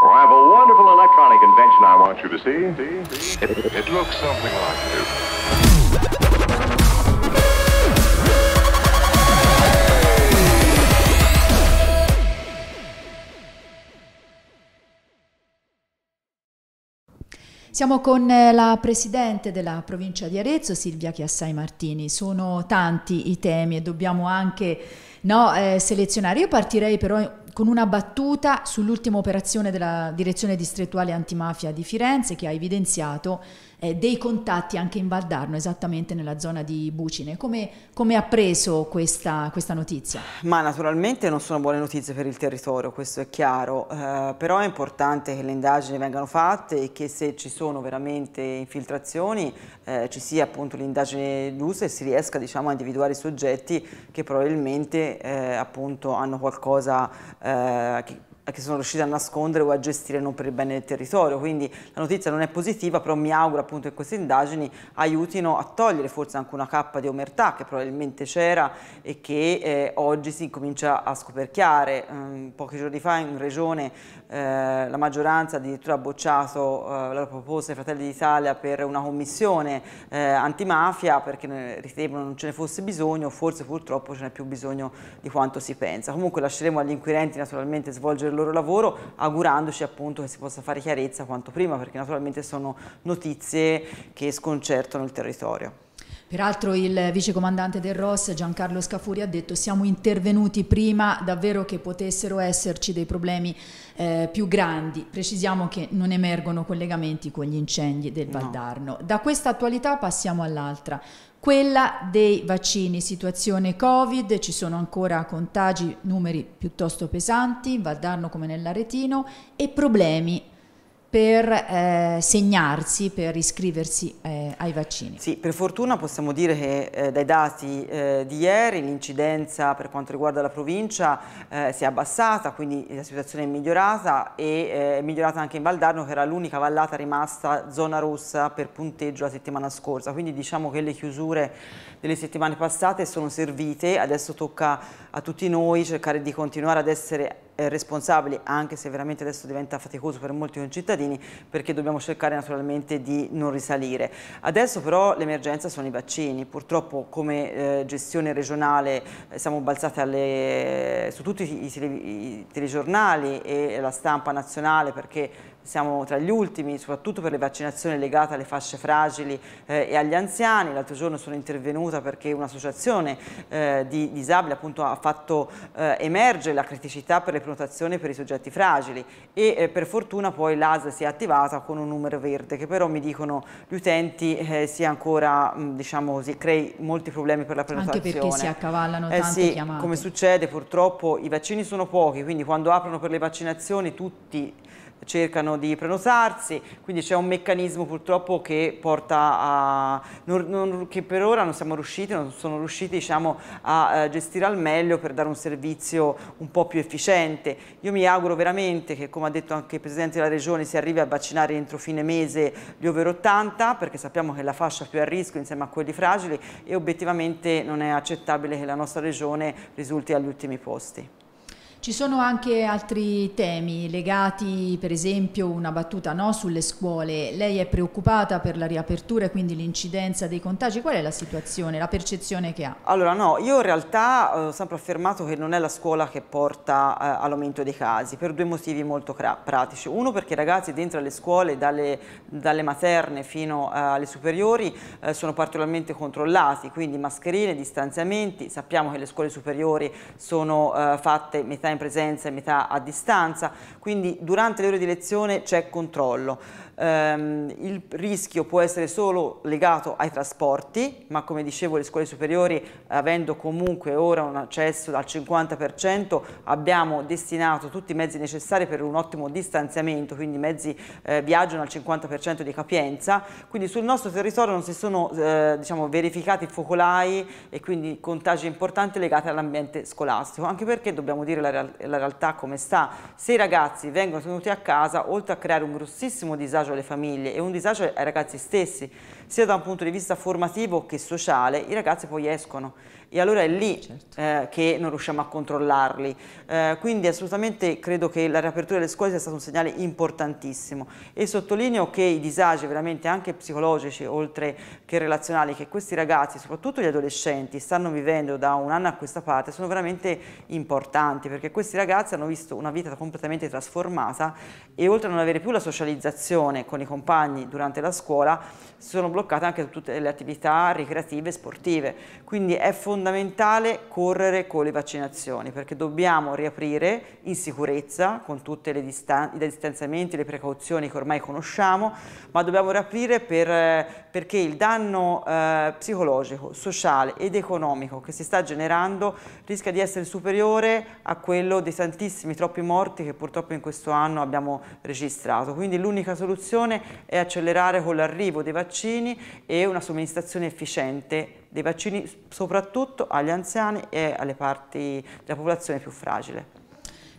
Well, I have a wonderful electronic invention I want you to see. see? see? It, it looks something like this. Siamo con eh, la Presidente della provincia di Arezzo, Silvia Chiassai Martini. Sono tanti i temi e dobbiamo anche no, eh, selezionare. Io partirei però con una battuta sull'ultima operazione della Direzione Distrettuale Antimafia di Firenze che ha evidenziato eh, dei contatti anche in Valdarno, esattamente nella zona di Bucine. Come, come ha preso questa, questa, notizia? Ma naturalmente non sono buone notizie per il territorio, questo è chiaro, eh, però è importante che le indagini vengano fatte e che se ci sono veramente infiltrazioni eh, ci sia appunto l'indagine giusta e si riesca diciamo, a individuare i soggetti che probabilmente eh, appunto hanno qualcosa eh, che che sono riusciti a nascondere o a gestire non per il bene del territorio. Quindi la notizia non è positiva, però mi auguro appunto che queste indagini aiutino a togliere forse anche una cappa di omertà che probabilmente c'era e che eh, oggi si comincia a scoperchiare. Um, pochi giorni fa in Regione eh, la maggioranza addirittura ha bocciato eh, la proposta dei Fratelli d'Italia per una commissione eh, antimafia perché ritenevano non ce ne fosse bisogno, forse purtroppo ce n'è più bisogno di quanto si pensa. Comunque lasceremo agli inquirenti naturalmente svolgere loro lavoro, augurandoci appunto che si possa fare chiarezza quanto prima, perché naturalmente sono notizie che sconcertano il territorio. Peraltro il vicecomandante del ROS Giancarlo Scafuri ha detto siamo intervenuti prima davvero che potessero esserci dei problemi eh, più grandi. Precisiamo che non emergono collegamenti con gli incendi del Valdarno. No. Da questa attualità passiamo all'altra. Quella dei vaccini, situazione Covid, ci sono ancora contagi, numeri piuttosto pesanti, in Valdarno come nell'Aretino e problemi per eh, segnarsi, per iscriversi eh, ai vaccini. Sì, per fortuna possiamo dire che eh, dai dati eh, di ieri l'incidenza per quanto riguarda la provincia eh, si è abbassata, quindi la situazione è migliorata e eh, è migliorata anche in Valdarno che era l'unica vallata rimasta zona rossa per punteggio la settimana scorsa, quindi diciamo che le chiusure delle settimane passate sono servite, adesso tocca a tutti noi cercare di continuare ad essere eh, responsabili, anche se veramente adesso diventa faticoso per molti concittadini, perché dobbiamo cercare naturalmente di non risalire. Adesso però l'emergenza sono i vaccini, purtroppo come eh, gestione regionale eh, siamo balzati alle, su tutti i, i, i telegiornali e la stampa nazionale perché siamo tra gli ultimi, soprattutto per le vaccinazioni legate alle fasce fragili eh, e agli anziani. L'altro giorno sono intervenuta perché un'associazione eh, di disabili appunto, ha fatto eh, emergere la criticità per le prenotazioni per i soggetti fragili e eh, per fortuna poi l'ASA si è attivata con un numero verde che però mi dicono gli utenti eh, sia ancora, mh, mm, diciamo così, crei molti problemi per la prenotazione. Anche perché si accavallano eh, tante sì, chiamate. Come succede purtroppo i vaccini sono pochi, quindi quando aprono per le vaccinazioni tutti cercano di prenotarsi, quindi c'è un meccanismo purtroppo che porta a... Non, non, che per ora non siamo riusciti, non sono riusciti diciamo, a eh, gestire al meglio per dare un servizio un po' più efficiente. Io mi auguro veramente che, come ha detto anche il Presidente della Regione, si arrivi a vaccinare entro fine mese gli over 80, perché sappiamo che è la fascia più a rischio insieme a quelli fragili e obiettivamente non è accettabile che la nostra Regione risulti agli ultimi posti. Ci sono anche altri temi legati, per esempio, una battuta no, sulle scuole. Lei è preoccupata per la riapertura e quindi l'incidenza dei contagi. Qual è la situazione, la percezione che ha? Allora no, io in realtà eh, ho sempre affermato che non è la scuola che porta eh, all'aumento dei casi, per due motivi molto pratici. Uno perché i ragazzi dentro le scuole, dalle, dalle materne fino eh, alle superiori, eh, sono particolarmente controllati, quindi mascherine, distanziamenti. Sappiamo che le scuole superiori sono eh, fatte metà metà in presenza e metà a distanza, quindi durante le ore di lezione c'è controllo ehm, il rischio può essere solo legato ai trasporti, ma come dicevo le scuole superiori avendo comunque ora un accesso al 50% abbiamo destinato tutti i mezzi necessari per un ottimo distanziamento, quindi i mezzi eh, viaggiano al 50% di capienza, quindi sul nostro territorio non si sono eh, diciamo, verificati focolai e quindi contagi importanti legati all'ambiente scolastico, anche perché dobbiamo dire la, real la realtà come sta, se i ragazzi vengono tenuti a casa oltre a creare un grossissimo disagio disagio alle famiglie e un disagio ai ragazzi stessi, sia da un punto di vista formativo che sociale, i ragazzi poi escono e allora è lì certo. eh, che non riusciamo a controllarli. Eh, quindi assolutamente credo che la riapertura delle scuole sia stato un segnale importantissimo e sottolineo che i disagi veramente anche psicologici oltre che relazionali che questi ragazzi, soprattutto gli adolescenti, stanno vivendo da un anno a questa parte sono veramente importanti perché questi ragazzi hanno visto una vita completamente trasformata e oltre a non avere più la socializzazione con i compagni durante la scuola sono bloccate anche tutte le attività ricreative e sportive. Quindi è fondamentale fondamentale correre con le vaccinazioni perché dobbiamo riaprire in sicurezza con tutti i distanziamenti, le precauzioni che ormai conosciamo, ma dobbiamo riaprire per, perché il danno eh, psicologico, sociale ed economico che si sta generando rischia di essere superiore a quello dei tantissimi troppi morti che purtroppo in questo anno abbiamo registrato. Quindi l'unica soluzione è accelerare con l'arrivo dei vaccini e una somministrazione efficiente dei vaccini soprattutto agli anziani e alle parti della popolazione più fragile.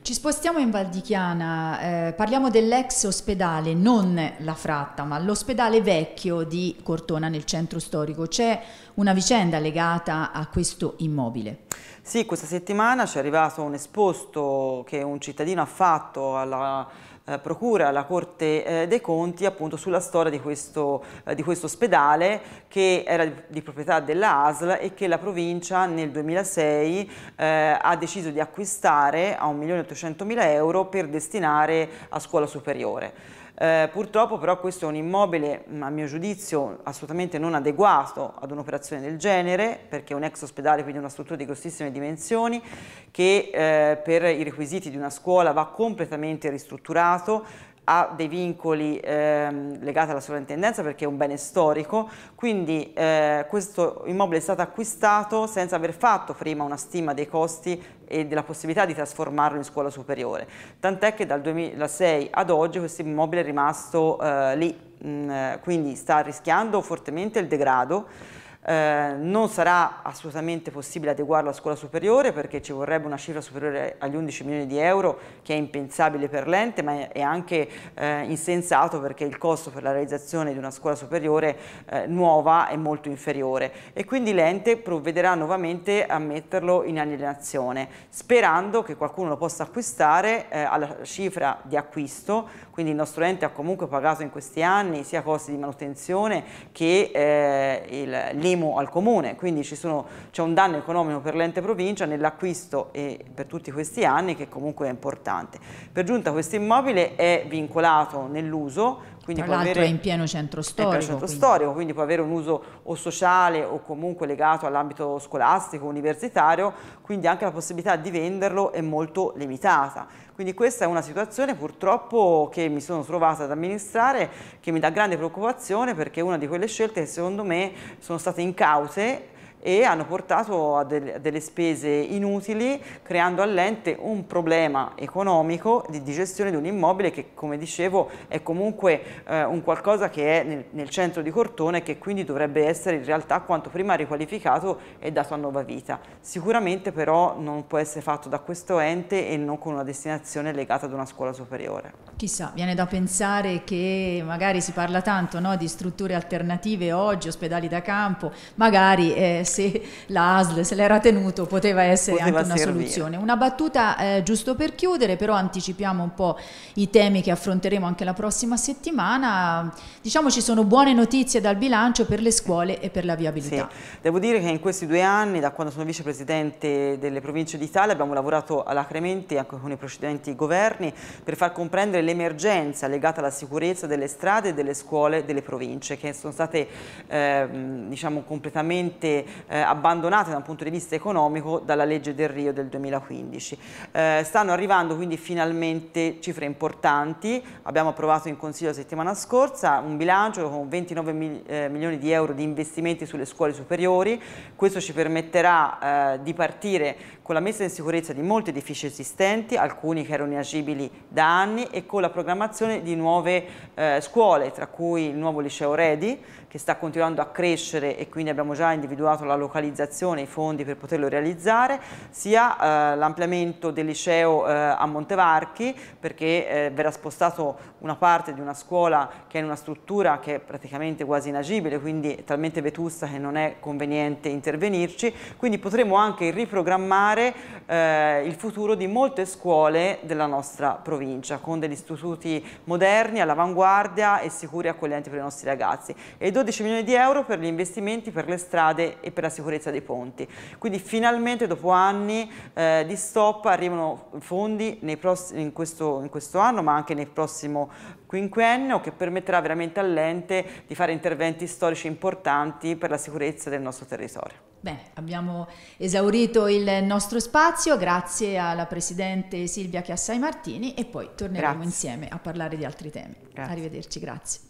Ci spostiamo in Val di Chiana, eh, parliamo dell'ex ospedale, non la fratta, ma l'ospedale vecchio di Cortona nel centro storico. C'è una vicenda legata a questo immobile. Sì, questa settimana ci è arrivato un esposto che un cittadino ha fatto alla eh, Procura, la Corte eh, dei Conti, appunto sulla storia di questo, eh, di questo ospedale che era di, di proprietà della ASL e che la provincia nel 2006 eh, ha deciso di acquistare a 1.800.000 euro per destinare a scuola superiore. Eh, purtroppo però questo è un immobile, mm, a mio giudizio, assolutamente non adeguato ad un'operazione del genere, perché è un ex ospedale, quindi una struttura di grossissime dimensioni, che eh, per i requisiti di una scuola va completamente ristrutturato, ha dei vincoli ehm, legati alla sovrintendenza perché è un bene storico, quindi eh, questo immobile è stato acquistato senza aver fatto prima una stima dei costi e della possibilità di trasformarlo in scuola superiore, tant'è che dal 2006 ad oggi questo immobile è rimasto eh, lì, mh, mm, eh, quindi sta rischiando fortemente il degrado. Eh, non sarà assolutamente possibile adeguarlo a scuola superiore perché ci vorrebbe una cifra superiore agli 11 milioni di euro che è impensabile per l'ente ma è anche eh, insensato perché il costo per la realizzazione di una scuola superiore eh, nuova è molto inferiore e quindi l'ente provvederà nuovamente a metterlo in alienazione sperando che qualcuno lo possa acquistare eh, alla cifra di acquisto quindi il nostro ente ha comunque pagato in questi anni sia costi di manutenzione che eh, l'IMU primo al comune, quindi c'è un danno economico per l'ente provincia nell'acquisto e per tutti questi anni che comunque è importante. Per giunta questo immobile è vincolato nell'uso, quindi Tra l'altro è in pieno centro storico. In Pieno centro quindi. storico, quindi può avere un uso o sociale o comunque legato all'ambito scolastico, universitario, quindi anche la possibilità di venderlo è molto limitata. Quindi questa è una situazione purtroppo che mi sono trovata ad amministrare, che mi dà grande preoccupazione perché è una di quelle scelte che secondo me sono state incaute e hanno portato a, del, a delle spese inutili creando all'ente un problema economico di, di, gestione di un immobile che come dicevo è comunque eh, un qualcosa che è nel, nel centro di Cortone e che quindi dovrebbe essere in realtà quanto prima riqualificato e dato a nuova vita. Sicuramente però non può essere fatto da questo ente e non con una destinazione legata ad una scuola superiore. Chissà, viene da pensare che magari si parla tanto no, di strutture alternative oggi, ospedali da campo, magari eh, se la ASL se l'era tenuto poteva essere poteva anche una servire. soluzione. Una battuta eh, giusto per chiudere, però anticipiamo un po' i temi che affronteremo anche la prossima settimana. Diciamo ci sono buone notizie dal bilancio per le scuole e per la viabilità. Sì. Devo dire che in questi due anni, da quando sono vicepresidente delle province d'Italia, abbiamo lavorato alacremente anche con i precedenti governi per far comprendere l'emergenza legata alla sicurezza delle strade e delle scuole delle province che sono state eh, diciamo, completamente eh, abbandonate da un punto di vista economico dalla legge del Rio del 2015. Eh, stanno arrivando quindi finalmente cifre importanti, abbiamo approvato in Consiglio la settimana scorsa un bilancio con 29 mil, eh, milioni di euro di investimenti sulle scuole superiori, questo ci permetterà eh, di partire con la messa in sicurezza di molti edifici esistenti, alcuni che erano inagibili da anni e con la programmazione di nuove eh, scuole, tra cui il nuovo liceo Redi che sta continuando a crescere e quindi abbiamo già individuato la la localizzazione e i fondi per poterlo realizzare, sia eh, l'ampliamento del liceo eh, a Montevarchi perché eh, verrà spostato una parte di una scuola che è in una struttura che è praticamente quasi inagibile, quindi talmente vetusta che non è conveniente intervenirci, quindi potremo anche riprogrammare eh, il futuro di molte scuole della nostra provincia con degli istituti moderni, all'avanguardia e sicuri e accoglienti per i nostri ragazzi e 12 milioni di euro per gli investimenti per le strade e per per la sicurezza dei ponti. Quindi finalmente dopo anni eh, di stop arrivano fondi in questo, in, questo, anno ma anche nel prossimo quinquennio che permetterà veramente all'ente di fare interventi storici importanti per la sicurezza del nostro territorio. Bene, abbiamo esaurito il nostro spazio, grazie alla Presidente Silvia Chiassai Martini e poi torneremo grazie. insieme a parlare di altri temi. Grazie. Arrivederci, grazie.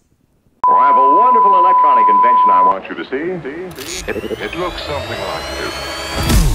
Oh, I have a wonderful electronic invention I want you to see. see? see? It, it looks something like this.